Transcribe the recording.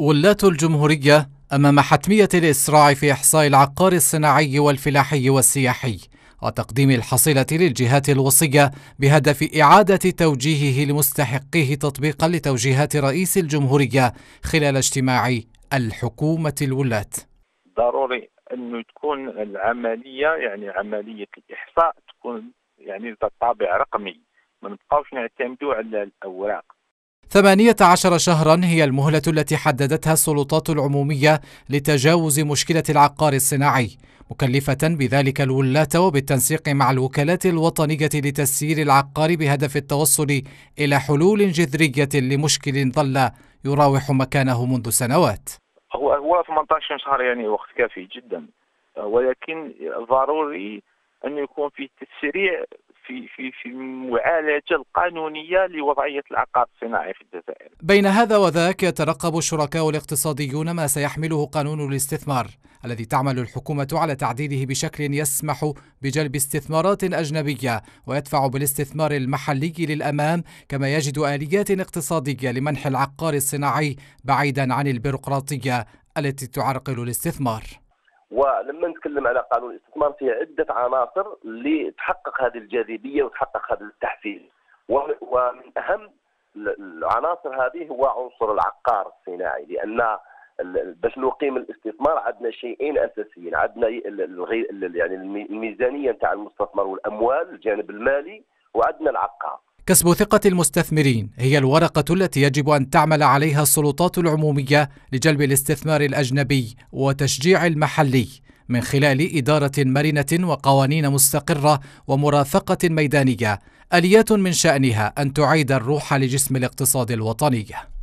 ولاة الجمهورية أمام حتمية الإسراع في إحصاء العقار الصناعي والفلاحي والسياحي وتقديم الحصيلة للجهات الوصية بهدف إعادة توجيهه لمستحقيه تطبيقا لتوجيهات رئيس الجمهورية خلال اجتماع الحكومة الولاة ضروري أن تكون العملية يعني عملية الإحصاء تكون يعني ذات طابع رقمي ما نبقاوش نعتمدوا على الأوراق ثمانية عشر شهرا هي المهلة التي حددتها السلطات العمومية لتجاوز مشكلة العقار الصناعي مكلفة بذلك الولاة وبالتنسيق مع الوكالات الوطنية لتسيير العقار بهدف التوصل إلى حلول جذرية لمشكل ظل يراوح مكانه منذ سنوات هو هو 18 شهر يعني وقت كافي جدا ولكن ضروري أن يكون في تسريع في في في المعالجه القانونيه لوضعيه العقار الصناعي في الجزائر. بين هذا وذاك يترقب الشركاء الاقتصاديون ما سيحمله قانون الاستثمار الذي تعمل الحكومه على تعديله بشكل يسمح بجلب استثمارات اجنبيه ويدفع بالاستثمار المحلي للامام كما يجد اليات اقتصاديه لمنح العقار الصناعي بعيدا عن البيروقراطيه التي تعرقل الاستثمار. ولما نتكلم على قانون الاستثمار فيه عده عناصر اللي تحقق هذه الجاذبيه وتحقق هذا التحفيز ومن اهم العناصر هذه هو عنصر العقار الصناعي لان باش نقيم الاستثمار عندنا شيئين اساسيين عندنا يعني الميزانيه نتاع المستثمر والاموال الجانب المالي وعندنا العقار كسب ثقة المستثمرين هي الورقة التي يجب أن تعمل عليها السلطات العمومية لجلب الاستثمار الأجنبي وتشجيع المحلي من خلال إدارة مرنة وقوانين مستقرة ومرافقة ميدانية آليات من شأنها أن تعيد الروح لجسم الاقتصاد الوطني